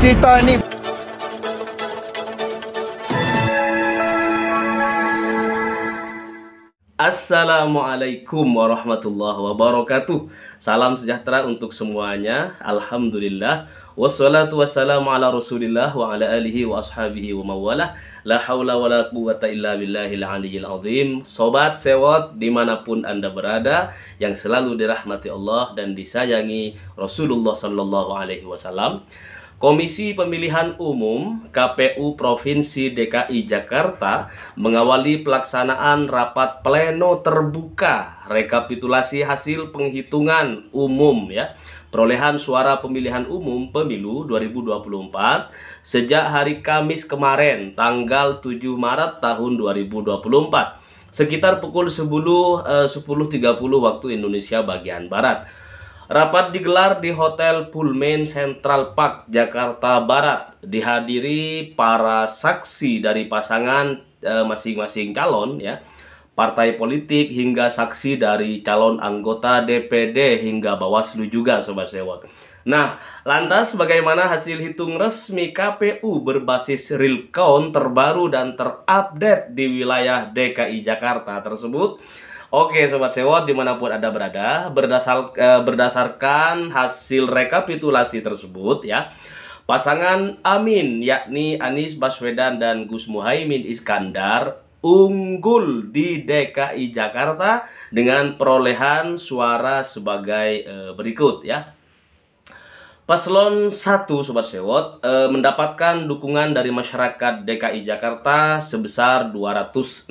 Kita ni Assalamualaikum warahmatullahi wabarakatuh Salam sejahtera untuk semuanya Alhamdulillah Wassalatu wassalamu ala rasulillah wa ala alihi wa ashabihi wa mawalah La hawla wa la quwata illa billahil aliyil azim Sobat sewot dimanapun anda berada Yang selalu dirahmati Allah dan disayangi Rasulullah sallallahu alaihi wasallam Komisi Pemilihan Umum KPU Provinsi DKI Jakarta mengawali pelaksanaan rapat pleno terbuka rekapitulasi hasil penghitungan umum ya perolehan suara pemilihan umum pemilu 2024 sejak hari Kamis kemarin tanggal 7 Maret tahun 2024 sekitar pukul 10 10.30 eh, waktu Indonesia bagian barat. Rapat digelar di Hotel Pullman Central Park, Jakarta Barat, dihadiri para saksi dari pasangan eh, masing-masing e, calon ya, partai politik hingga saksi dari calon anggota DPD hingga Bawaslu juga Sobat Sewot. Nah, lantas bagaimana hasil hitung resmi KPU berbasis real count terbaru dan terupdate di wilayah DKI Jakarta tersebut? Oke Sobat Sewot dimanapun Anda berada berdasar, eh, berdasarkan hasil rekapitulasi tersebut ya Pasangan Amin yakni Anies Baswedan dan Gus Muhaimin Iskandar unggul di DKI Jakarta dengan perolehan suara sebagai eh, berikut ya. Paslon 1 Sobat Sewot e, mendapatkan dukungan dari masyarakat DKI Jakarta sebesar 265.000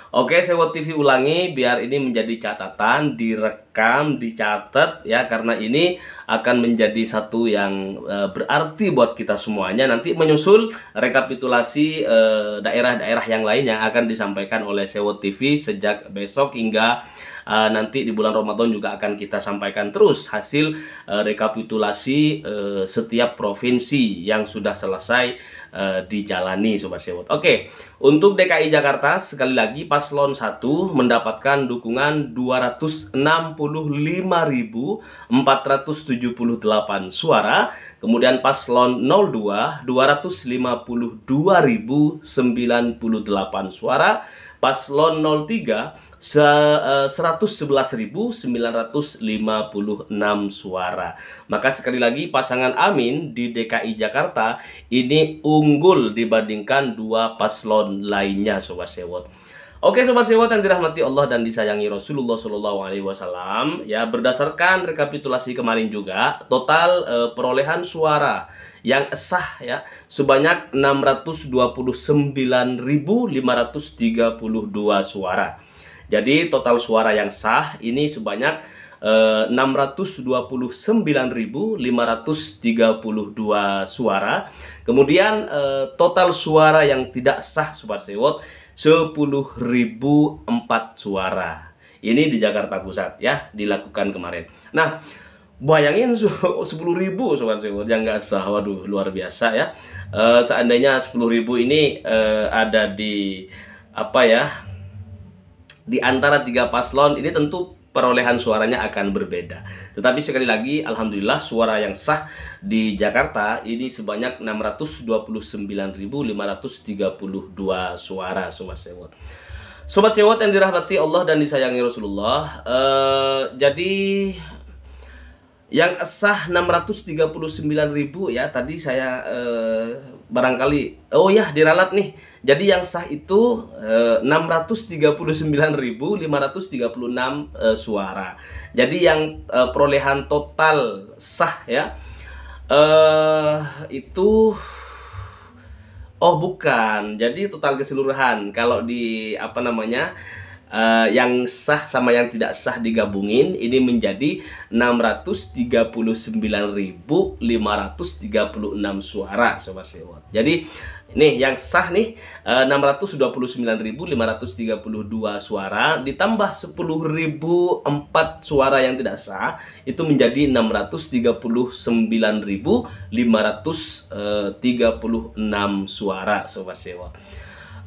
Oke, Sewot TV ulangi biar ini menjadi catatan, direkam, dicatat ya karena ini akan menjadi satu yang e, berarti buat kita semuanya. Nanti menyusul rekapitulasi eh, daerah-daerah yang lain yang akan disampaikan oleh Sewot TV sejak besok hingga uh, nanti di bulan Ramadan juga akan kita sampaikan terus hasil uh, rekapitulasi uh, setiap provinsi yang sudah selesai uh, dijalani Sobat Sewot. Oke, okay. untuk DKI Jakarta sekali lagi paslon 1 mendapatkan dukungan 265.478 suara, kemudian paslon 02 252.098 suara, paslon 03 111.956 eh, suara. Maka sekali lagi pasangan Amin di DKI Jakarta ini unggul dibandingkan dua paslon lainnya Sobat Sewot. Oke Sobat Sewot yang dirahmati Allah dan disayangi Rasulullah SAW. ya berdasarkan rekapitulasi kemarin juga total eh, perolehan suara yang sah ya sebanyak 629.532 suara. Jadi total suara yang sah ini sebanyak eh, 629.532 suara. Kemudian eh, total suara yang tidak sah Sobat Sewot 10.004 suara. Ini di Jakarta Pusat ya, dilakukan kemarin. Nah, bayangin 10.000 sobat sewot yang nggak sah waduh luar biasa ya Eh, seandainya 10.000 ini eh, ada di apa ya di antara tiga paslon ini tentu perolehan suaranya akan berbeda. Tetapi sekali lagi, alhamdulillah suara yang sah di Jakarta ini sebanyak 629.532 suara Sobat Sewot. Sobat Sewot yang dirahmati Allah dan disayangi Rasulullah. Uh, jadi yang sah 639.000 ya tadi saya eh, barangkali oh ya diralat nih jadi yang sah itu eh, 639.536 eh, suara jadi yang eh, perolehan total sah ya eh, itu oh bukan jadi total keseluruhan kalau di apa namanya uh, yang sah sama yang tidak sah digabungin ini menjadi 639.536 suara sobat sewot. Jadi nih yang sah nih eh, uh, 629.532 suara ditambah 10.004 suara yang tidak sah itu menjadi 639.536 eh, suara sobat sewot.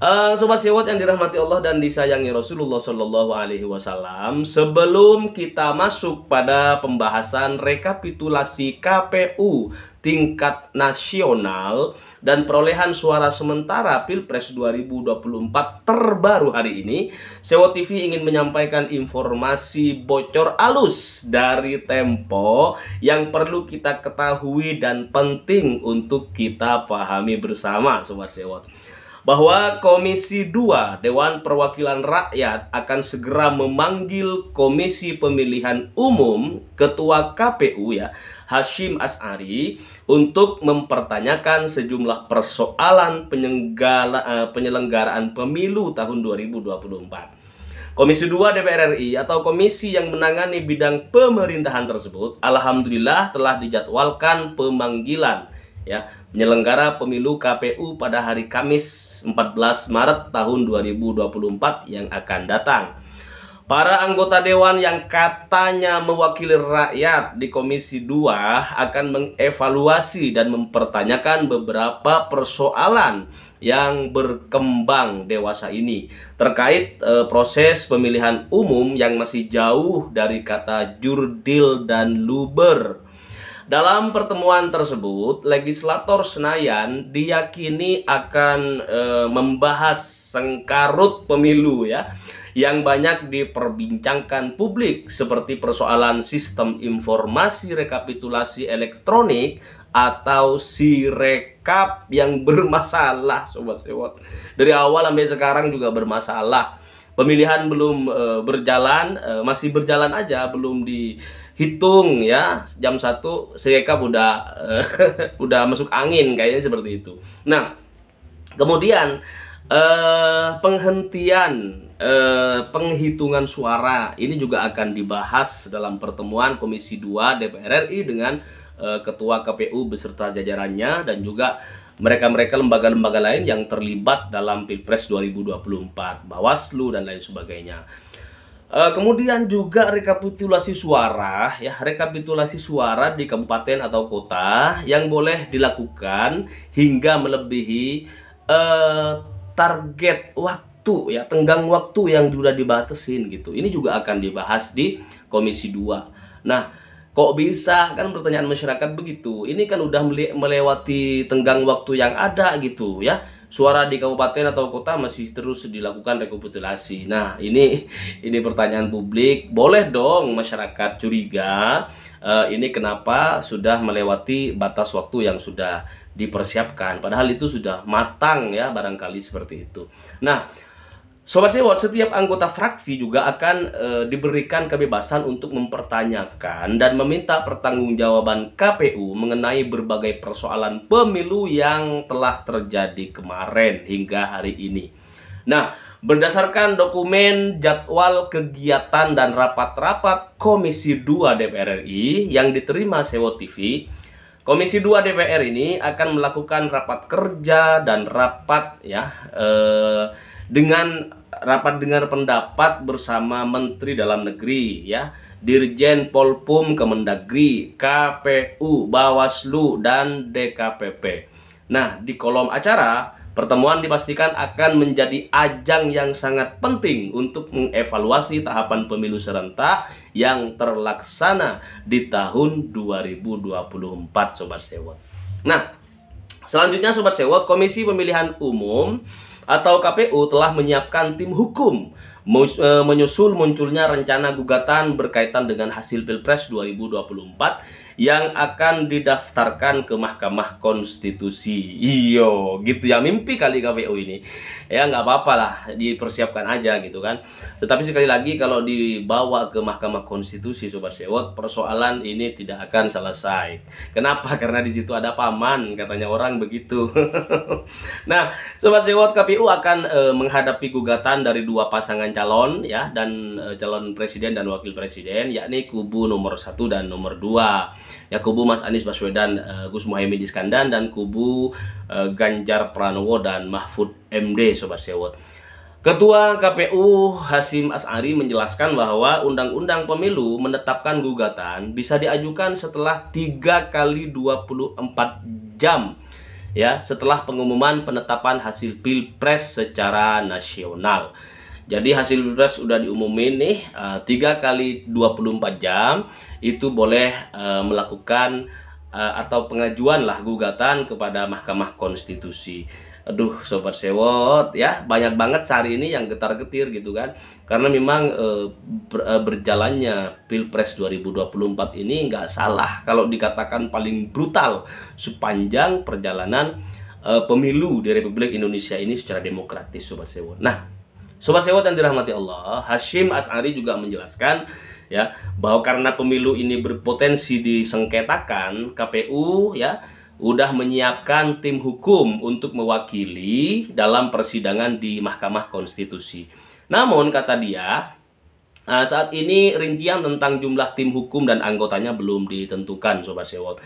Uh, Sobat Siwot yang dirahmati Allah dan disayangi Rasulullah Shallallahu Alaihi Wasallam, sebelum kita masuk pada pembahasan rekapitulasi KPU tingkat nasional dan perolehan suara sementara Pilpres 2024 terbaru hari ini, Sewot TV ingin menyampaikan informasi bocor alus dari Tempo yang perlu kita ketahui dan penting untuk kita pahami bersama Sobat Sewot bahwa Komisi 2 Dewan Perwakilan Rakyat akan segera memanggil Komisi Pemilihan Umum Ketua KPU ya Hashim As'ari untuk mempertanyakan sejumlah persoalan eh, penyelenggaraan pemilu tahun 2024. Komisi 2 DPR RI atau komisi yang menangani bidang pemerintahan tersebut alhamdulillah telah dijadwalkan pemanggilan ya penyelenggara pemilu KPU pada hari Kamis 14 Maret tahun 2024 yang akan datang. Para anggota dewan yang katanya mewakili rakyat di Komisi 2 akan mengevaluasi dan mempertanyakan beberapa persoalan yang berkembang dewasa ini terkait e, proses pemilihan umum yang masih jauh dari kata jurdil dan luber. Dalam pertemuan tersebut, legislator Senayan diyakini akan e, membahas sengkarut pemilu ya yang banyak diperbincangkan publik seperti persoalan sistem informasi rekapitulasi elektronik atau si rekap yang bermasalah sobat sewot. Dari awal sampai sekarang juga bermasalah. Pemilihan belum e, berjalan, e, masih berjalan aja belum di hitung ya jam satu Sirekap udah uh, udah masuk angin kayaknya seperti itu. Nah kemudian uh, penghentian uh, penghitungan suara ini juga akan dibahas dalam pertemuan Komisi 2 DPR RI dengan uh, Ketua KPU beserta jajarannya dan juga mereka-mereka lembaga-lembaga lain yang terlibat dalam Pilpres 2024, Bawaslu dan lain sebagainya. Uh, kemudian juga rekapitulasi suara ya rekapitulasi suara di kabupaten atau kota yang boleh dilakukan hingga melebihi uh, target waktu ya tenggang waktu yang sudah dibatasin gitu ini juga akan dibahas di komisi 2 nah kok bisa kan pertanyaan masyarakat begitu ini kan udah melewati tenggang waktu yang ada gitu ya suara di kabupaten atau kota masih terus dilakukan rekapitulasi. Nah, ini ini pertanyaan publik. Boleh dong masyarakat curiga uh, ini kenapa sudah melewati batas waktu yang sudah dipersiapkan. Padahal itu sudah matang ya barangkali seperti itu. Nah, Sobat Sewot, setiap anggota fraksi juga akan e, diberikan kebebasan untuk mempertanyakan dan meminta pertanggungjawaban KPU mengenai berbagai persoalan pemilu yang telah terjadi kemarin hingga hari ini. Nah, berdasarkan dokumen jadwal kegiatan dan rapat-rapat Komisi 2 DPR RI yang diterima Sewot TV, Komisi 2 DPR ini akan melakukan rapat kerja dan rapat ya E, dengan rapat dengar pendapat bersama Menteri Dalam Negeri ya, Dirjen Polpum Kemendagri, KPU, Bawaslu dan DKPP. Nah, di kolom acara Pertemuan dipastikan akan menjadi ajang yang sangat penting untuk mengevaluasi tahapan pemilu serentak yang terlaksana di tahun 2024 Sobat Sewot. Nah, selanjutnya Sobat Sewot, Komisi Pemilihan Umum atau KPU telah menyiapkan tim hukum eh, menyusul munculnya rencana gugatan berkaitan dengan hasil Pilpres 2024 yang akan didaftarkan ke Mahkamah Konstitusi. Iyo, gitu ya mimpi kali KPU ini. Ya nggak apa-apa lah, dipersiapkan aja gitu kan. Tetapi sekali lagi kalau dibawa ke Mahkamah Konstitusi Sobat Sewot, persoalan ini tidak akan selesai. Kenapa? Karena di situ ada paman, katanya orang begitu. nah, Sobat Sewot KPU akan e, menghadapi gugatan dari dua pasangan calon ya dan e, calon presiden dan wakil presiden yakni kubu nomor satu dan nomor dua ya kubu Mas Anies Baswedan uh, Gus Muhaymin Iskandar dan kubu uh, Ganjar Pranowo dan Mahfud MD sobat sewot. Ketua KPU Hasim As'ari menjelaskan bahwa Undang-Undang Pemilu menetapkan gugatan bisa diajukan setelah tiga kali 24 jam ya setelah pengumuman penetapan hasil Pilpres secara nasional. Jadi hasil pilpres sudah diumumin nih eh, tiga kali 24 jam itu boleh uh, melakukan uh, atau pengajuan lah gugatan kepada Mahkamah Konstitusi. Aduh, sobat sewot ya, banyak banget sehari ini yang getar-getir gitu kan. Karena memang e, ber, e, berjalannya Pilpres 2024 ini nggak salah kalau dikatakan paling brutal sepanjang perjalanan e, pemilu di Republik Indonesia ini secara demokratis sobat sewot. Nah, Sobat Sewot yang dirahmati Allah, Hashim As'ari juga menjelaskan ya bahwa karena pemilu ini berpotensi disengketakan, KPU ya udah menyiapkan tim hukum untuk mewakili dalam persidangan di Mahkamah Konstitusi. Namun kata dia, Nah, saat ini rincian tentang jumlah tim hukum dan anggotanya belum ditentukan Sobat Sewot.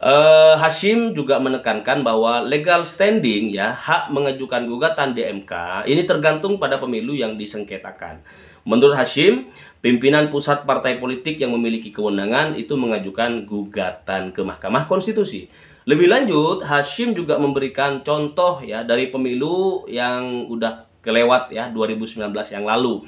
Uh, Hashim juga menekankan bahwa legal standing ya hak mengajukan gugatan di MK ini tergantung pada pemilu yang disengketakan. Menurut Hashim, pimpinan pusat partai politik yang memiliki kewenangan itu mengajukan gugatan ke Mahkamah Konstitusi. Lebih lanjut, Hashim juga memberikan contoh ya dari pemilu yang udah kelewat ya 2019 yang lalu.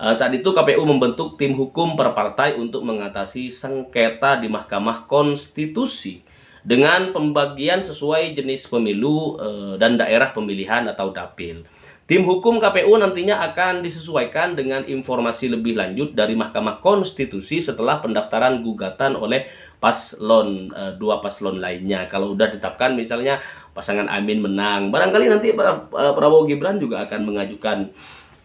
Eh, saat itu KPU membentuk tim hukum perpartai untuk mengatasi sengketa di Mahkamah Konstitusi dengan pembagian sesuai jenis pemilu e, dan daerah pemilihan atau dapil. Tim hukum KPU nantinya akan disesuaikan dengan informasi lebih lanjut dari Mahkamah Konstitusi setelah pendaftaran gugatan oleh paslon e, dua paslon lainnya. Kalau sudah ditetapkan misalnya pasangan Amin menang, barangkali nanti eh, Prabowo Gibran juga akan mengajukan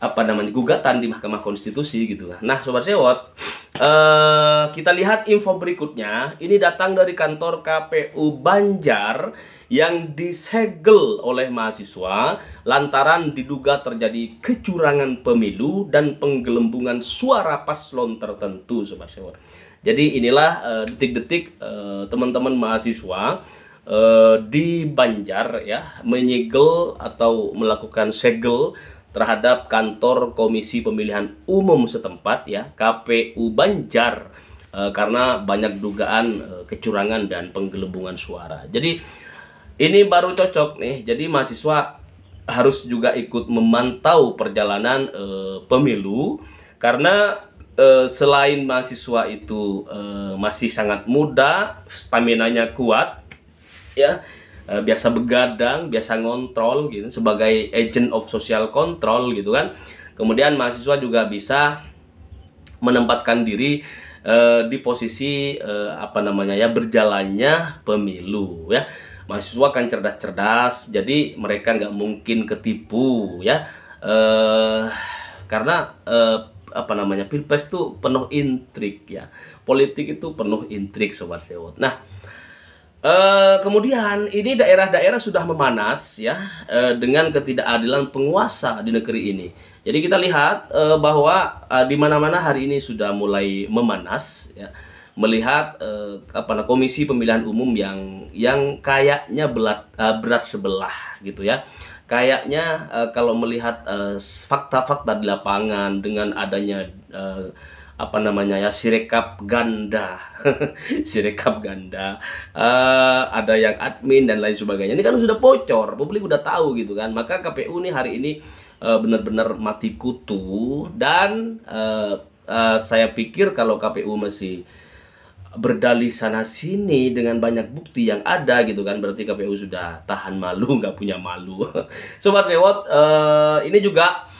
apa namanya gugatan di Mahkamah Konstitusi gitu lah. Nah, sobat sewot, uh, kita lihat info berikutnya. Ini datang dari kantor KPU Banjar yang disegel oleh mahasiswa lantaran diduga terjadi kecurangan pemilu dan penggelembungan suara paslon tertentu, sobat sewot. Jadi inilah eh, detik-detik uh, teman-teman mahasiswa di Banjar ya menyegel atau melakukan segel terhadap kantor Komisi Pemilihan Umum setempat ya KPU Banjar e, karena banyak dugaan e, kecurangan dan penggelembungan suara. Jadi ini baru cocok nih. Jadi mahasiswa harus juga ikut memantau perjalanan e, pemilu karena e, selain mahasiswa itu e, masih sangat muda, staminanya kuat ya uh, biasa begadang, biasa ngontrol gitu sebagai agent of social control gitu kan. Kemudian mahasiswa juga bisa menempatkan diri uh, di posisi uh, apa namanya ya berjalannya pemilu ya. Mahasiswa kan cerdas-cerdas, jadi mereka nggak mungkin ketipu ya. Uh, karena uh, apa namanya pilpres itu penuh intrik ya politik itu penuh intrik sobat sewot nah Uh, kemudian ini daerah-daerah sudah memanas ya uh, dengan ketidakadilan penguasa di negeri ini. Jadi kita lihat uh, bahwa di mana-mana hari ini sudah mulai memanas ya melihat apa komisi pemilihan umum yang yang kayaknya berat berat sebelah gitu ya. Kayaknya kalau melihat fakta-fakta di lapangan dengan adanya apa namanya ya sirekap ganda sirekap ganda uh, ada yang admin dan lain sebagainya ini kan sudah bocor publik udah tahu gitu kan maka KPU nih hari ini uh, benar-benar mati kutu dan uh, uh, saya pikir kalau KPU masih berdalih sana sini dengan banyak bukti yang ada gitu kan berarti KPU sudah tahan malu nggak punya malu sobat sewot uh, ini juga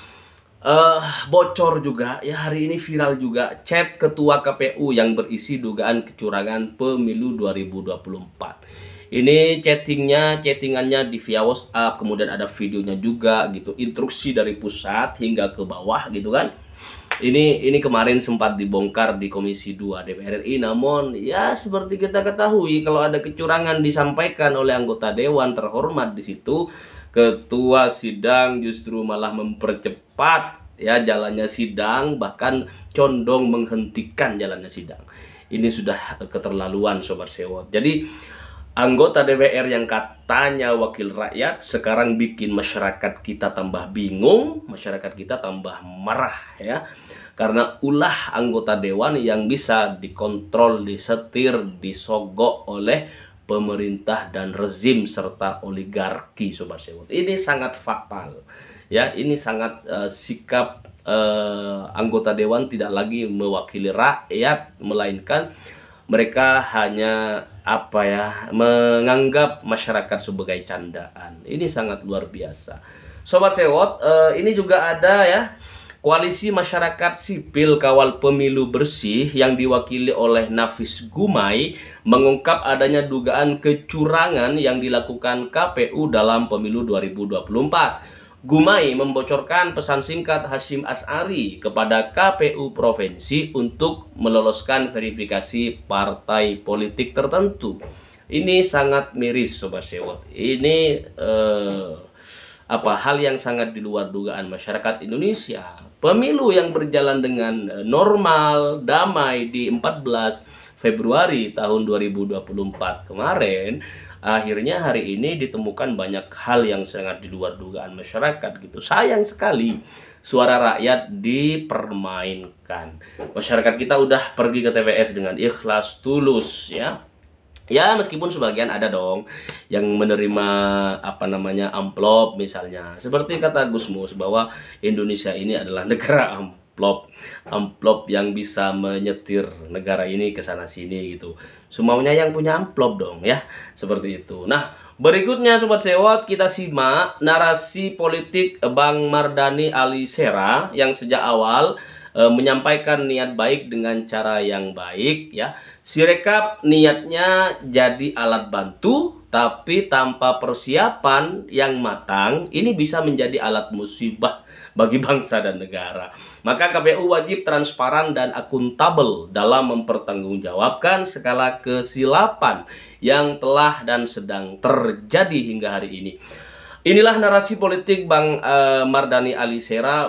uh, bocor juga ya hari ini viral juga chat ketua KPU yang berisi dugaan kecurangan pemilu 2024. Ini chattingnya, chattingannya di via WhatsApp, kemudian ada videonya juga gitu, instruksi dari pusat hingga ke bawah gitu kan. Ini ini kemarin sempat dibongkar di Komisi 2 DPR RI namun ya seperti kita ketahui kalau ada kecurangan disampaikan oleh anggota dewan terhormat di situ ketua sidang justru malah mempercepat ya jalannya sidang bahkan condong menghentikan jalannya sidang. Ini sudah keterlaluan sobat sewot. Jadi anggota DPR yang katanya wakil rakyat sekarang bikin masyarakat kita tambah bingung, masyarakat kita tambah marah ya. Karena ulah anggota dewan yang bisa dikontrol, disetir, disogok oleh pemerintah dan rezim serta oligarki sobat sewot. Ini sangat fatal. Ya, ini sangat uh, sikap uh, anggota dewan tidak lagi mewakili rakyat melainkan mereka hanya apa ya menganggap masyarakat sebagai candaan. Ini sangat luar biasa. Sobat sewot, uh, ini juga ada ya Koalisi Masyarakat Sipil Kawal Pemilu Bersih yang diwakili oleh Nafis Gumai mengungkap adanya dugaan kecurangan yang dilakukan KPU dalam pemilu 2024. Gumai membocorkan pesan singkat Hashim As'ari kepada KPU Provinsi untuk meloloskan verifikasi partai politik tertentu. Ini sangat miris Sobat Sewot. Ini eh, apa hal yang sangat di luar dugaan masyarakat Indonesia pemilu yang berjalan dengan eh, normal, damai di 14 Februari tahun 2024 kemarin, akhirnya hari ini ditemukan banyak hal yang sangat di luar dugaan masyarakat gitu. Sayang sekali suara rakyat dipermainkan. Masyarakat kita udah pergi ke TPS dengan ikhlas tulus ya ya meskipun sebagian ada dong yang menerima apa namanya amplop misalnya seperti kata Gusmus bahwa Indonesia ini adalah negara amplop amplop yang bisa menyetir negara ini ke sana sini gitu semuanya yang punya amplop dong ya seperti itu nah berikutnya sobat sewot kita simak narasi politik Bang Mardani Ali Sera yang sejak awal eh, menyampaikan niat baik dengan cara yang baik ya Sirekap niatnya jadi alat bantu, tapi tanpa persiapan yang matang, ini bisa menjadi alat musibah bagi bangsa dan negara. Maka KPU wajib transparan dan akuntabel dalam mempertanggungjawabkan segala kesilapan yang telah dan sedang terjadi hingga hari ini. Inilah narasi politik Bang uh, eh, Mardani Ali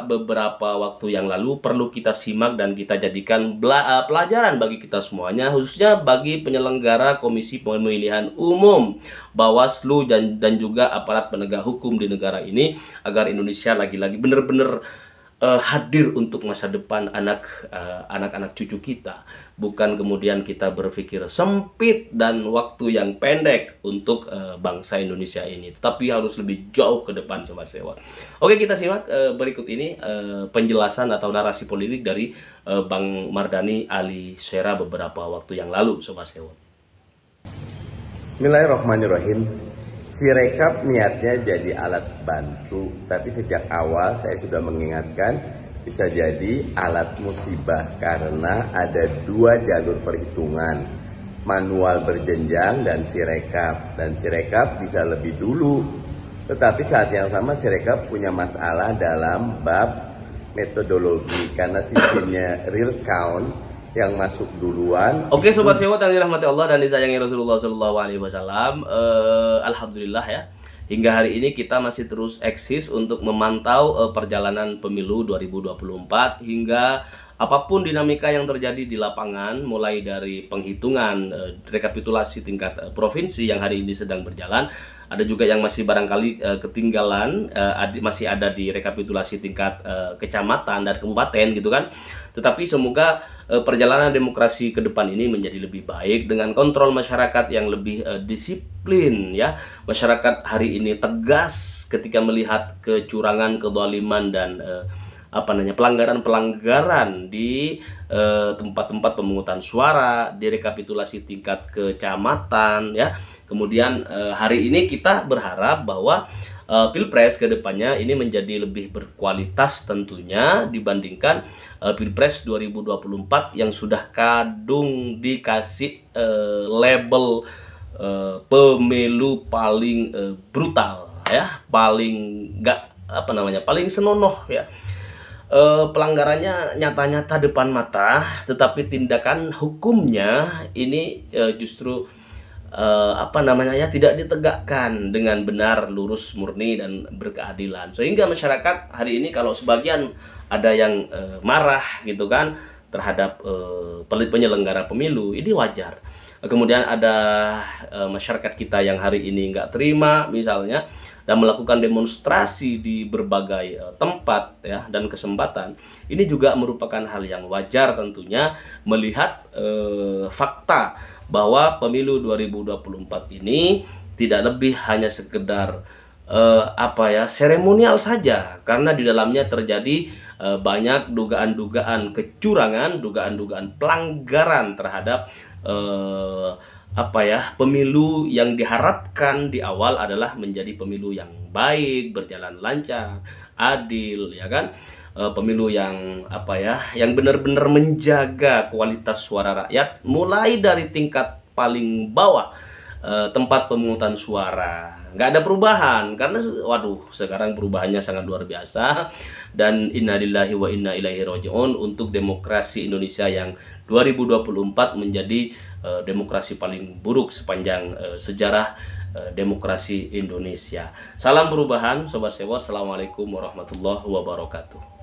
beberapa waktu yang lalu perlu kita simak dan kita jadikan eh, pelajaran bagi kita semuanya khususnya bagi penyelenggara Komisi Pemilihan Umum, Bawaslu dan dan juga aparat penegak hukum di negara ini agar Indonesia lagi-lagi benar-benar uh, hadir untuk masa depan anak eh, anak-anak cucu kita bukan kemudian kita berpikir sempit dan waktu yang pendek untuk uh, bangsa Indonesia ini tapi harus lebih jauh ke depan sobat sewa oke kita simak uh, berikut ini uh, penjelasan atau narasi politik dari uh, Bang Mardani Ali Sera beberapa waktu yang lalu sobat sewa Bismillahirrahmanirrahim Si rekap niatnya jadi alat bantu, tapi sejak awal saya sudah mengingatkan bisa jadi alat musibah karena ada dua jalur perhitungan, manual berjenjang dan si rekap Dan si rekap bisa lebih dulu, tetapi saat yang sama si rekap punya masalah dalam bab metodologi karena sistemnya real count yang masuk duluan. Oke, okay, sobat sewa yang dirahmati Allah dan disayangi Rasulullah Shallallahu Alaihi Wasallam. Uh, Alhamdulillah ya. Hingga hari ini kita masih terus eksis untuk memantau uh, perjalanan pemilu 2024 hingga apapun dinamika yang terjadi di lapangan, mulai dari penghitungan eh, rekapitulasi tingkat eh, provinsi yang hari ini sedang berjalan, ada juga yang masih barangkali eh, ketinggalan, eh, ad, masih ada di rekapitulasi tingkat eh, kecamatan dan kabupaten gitu kan. Tetapi semoga eh, perjalanan demokrasi ke depan ini menjadi lebih baik dengan kontrol masyarakat yang lebih disiplin ya. Masyarakat hari ini tegas ketika melihat kecurangan, kedoliman dan apa namanya pelanggaran-pelanggaran di eh, tempat-tempat eh, pemungutan suara, di rekapitulasi tingkat kecamatan ya. Kemudian eh, hari ini kita berharap bahwa eh, pilpres kedepannya ini menjadi lebih berkualitas tentunya dibandingkan eh, pilpres 2024 yang sudah kadung dikasih eh, label uh, pemilu paling uh, brutal ya paling nggak apa namanya paling senonoh ya Eh, pelanggarannya nyata-nyata depan mata, tetapi tindakan hukumnya ini eh, justru eh, apa namanya ya tidak ditegakkan dengan benar, lurus, murni dan berkeadilan. Sehingga masyarakat hari ini kalau sebagian ada yang marah gitu kan terhadap penyelenggara pemilu, ini wajar. Kemudian ada masyarakat kita yang hari ini nggak terima misalnya dan melakukan demonstrasi di berbagai eh, tempat ya dan kesempatan ini juga merupakan hal yang wajar tentunya melihat uh, fakta bahwa pemilu 2024 ini tidak lebih hanya sekedar uh, apa ya seremonial saja karena di dalamnya terjadi uh, banyak dugaan-dugaan kecurangan, dugaan-dugaan pelanggaran terhadap uh, apa ya pemilu yang diharapkan di awal adalah menjadi pemilu yang baik berjalan lancar adil ya kan e, pemilu yang apa ya yang benar-benar menjaga kualitas suara rakyat mulai dari tingkat paling bawah e, tempat pemungutan suara nggak ada perubahan karena waduh sekarang perubahannya sangat luar biasa dan innalillahi wa inna ilaihi rojiun untuk demokrasi Indonesia yang 2024 menjadi Eh, demokrasi paling buruk sepanjang eh, sejarah eh, demokrasi Indonesia. Salam perubahan, Sobat Sewa. Assalamualaikum warahmatullahi wabarakatuh.